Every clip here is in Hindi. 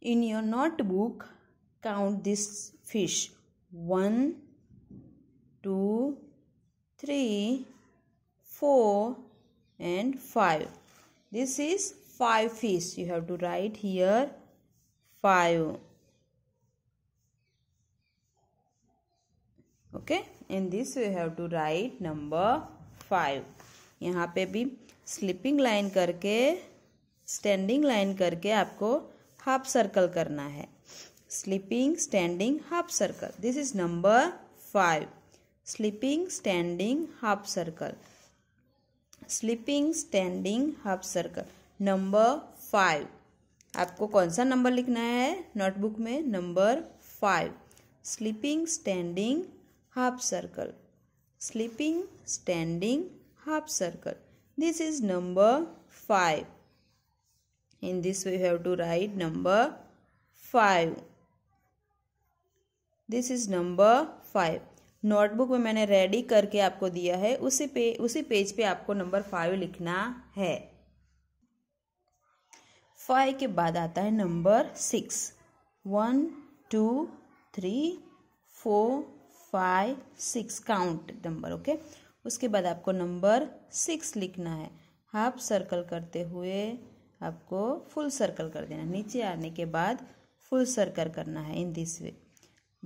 In your notebook, count this fish. One, two, three, four, and 5. This is 5 fish. You have to write here 5. Okay. In this you have to write number 5. यहाँ पे भी स्लिपिंग लाइन करके स्टैंडिंग लाइन करके आपको हाफ सर्कल करना है sleeping standing half circle this is number five sleeping standing half circle sleeping standing half circle number five आपको कौन सा नंबर लिखना है नोटबुक में number five sleeping standing half circle sleeping standing half circle this is number five in this we have to write number 5 this is number five notebook में मैंने रेडी करके आपको दिया है उसी पे उसी पेज पे आपको नंबर फाइव लिखना है फाइव के बाद आता है number six one two three four five six count number okay उसके बाद आपको नंबर सिक्स लिखना है हाफ सर्कल करते हुए आपको फुल सर्कल कर देना नीचे आने के बाद फुल सर्कल करना है इन दिस वे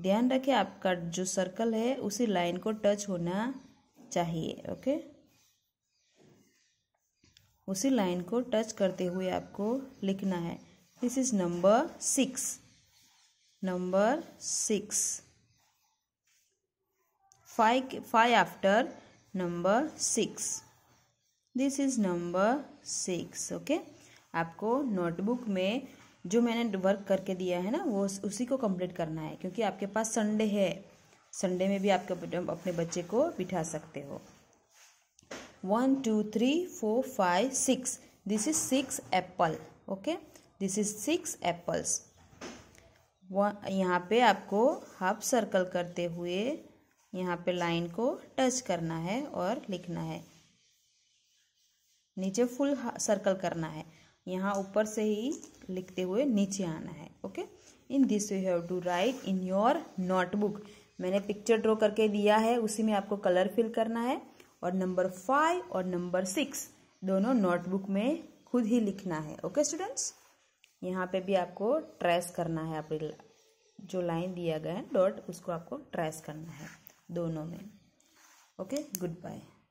ध्यान रखें आपका जो सर्कल है उसी लाइन को टच होना चाहिए ओके उसी लाइन को टच करते हुए आपको लिखना है this is number six number six five five after number six this is number six okay आपको नोटबुक में जो मैंने वर्क करके दिया है ना वो उसी को कंप्लीट करना है क्योंकि आपके पास संडे है संडे में भी आपके अपने बच्चे को बिठा सकते हो one two three four five six this is six apple okay this is six apples यहाँ पे आपको हाफ सर्कल करते हुए यहाँ पे लाइन को टच करना है और लिखना है नीचे फुल सर्कल करना है यहाँ ऊपर से ही लिखते हुए नीचे आना है okay in this you have to write in your notebook मैंने पिक्चर ड्रॉ करके दिया है उसी में आपको कलर फिल करना है और नंबर फाइव और नंबर सिक्स दोनों नोटबुक में खुद ही लिखना है ओके स्टूडेंट्स यहाँ पे भी आपको ट्रेस करना है अपनी जो लाइन दिया गया है डॉट उसको आपको ट्रेस करना है दोनों में ओके गुड बाय